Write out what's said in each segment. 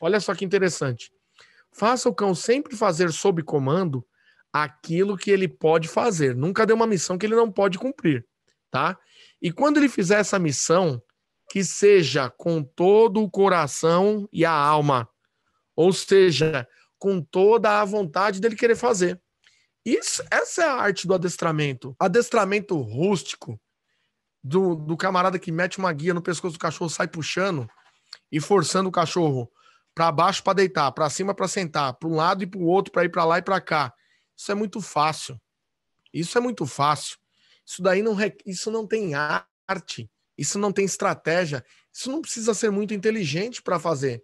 Olha só que interessante. Faça o cão sempre fazer sob comando aquilo que ele pode fazer. Nunca dê uma missão que ele não pode cumprir, tá? E quando ele fizer essa missão, que seja com todo o coração e a alma, ou seja, com toda a vontade dele querer fazer. Isso, essa é a arte do adestramento. Adestramento rústico, do, do camarada que mete uma guia no pescoço do cachorro, sai puxando e forçando o cachorro para baixo para deitar, para cima para sentar, para um lado e para o outro, para ir para lá e para cá. Isso é muito fácil. Isso é muito fácil. Isso daí não isso não tem arte, isso não tem estratégia, isso não precisa ser muito inteligente para fazer.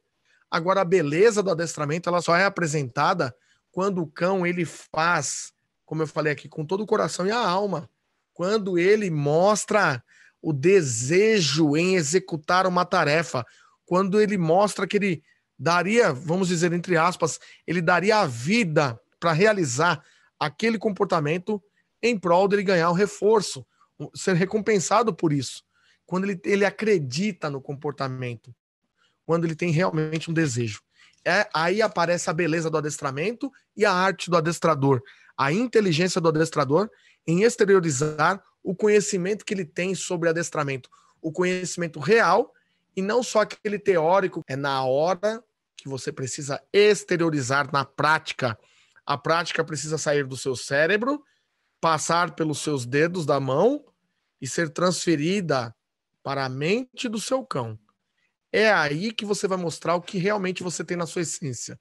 Agora a beleza do adestramento, ela só é apresentada quando o cão ele faz, como eu falei aqui, com todo o coração e a alma. Quando ele mostra o desejo em executar uma tarefa, quando ele mostra que ele daria, vamos dizer entre aspas, ele daria a vida para realizar aquele comportamento em prol dele ganhar um reforço, ser recompensado por isso. Quando ele, ele acredita no comportamento, quando ele tem realmente um desejo. É, aí aparece a beleza do adestramento e a arte do adestrador, a inteligência do adestrador em exteriorizar o conhecimento que ele tem sobre adestramento, o conhecimento real e não só aquele teórico, é na hora que você precisa exteriorizar na prática. A prática precisa sair do seu cérebro, passar pelos seus dedos da mão e ser transferida para a mente do seu cão. É aí que você vai mostrar o que realmente você tem na sua essência.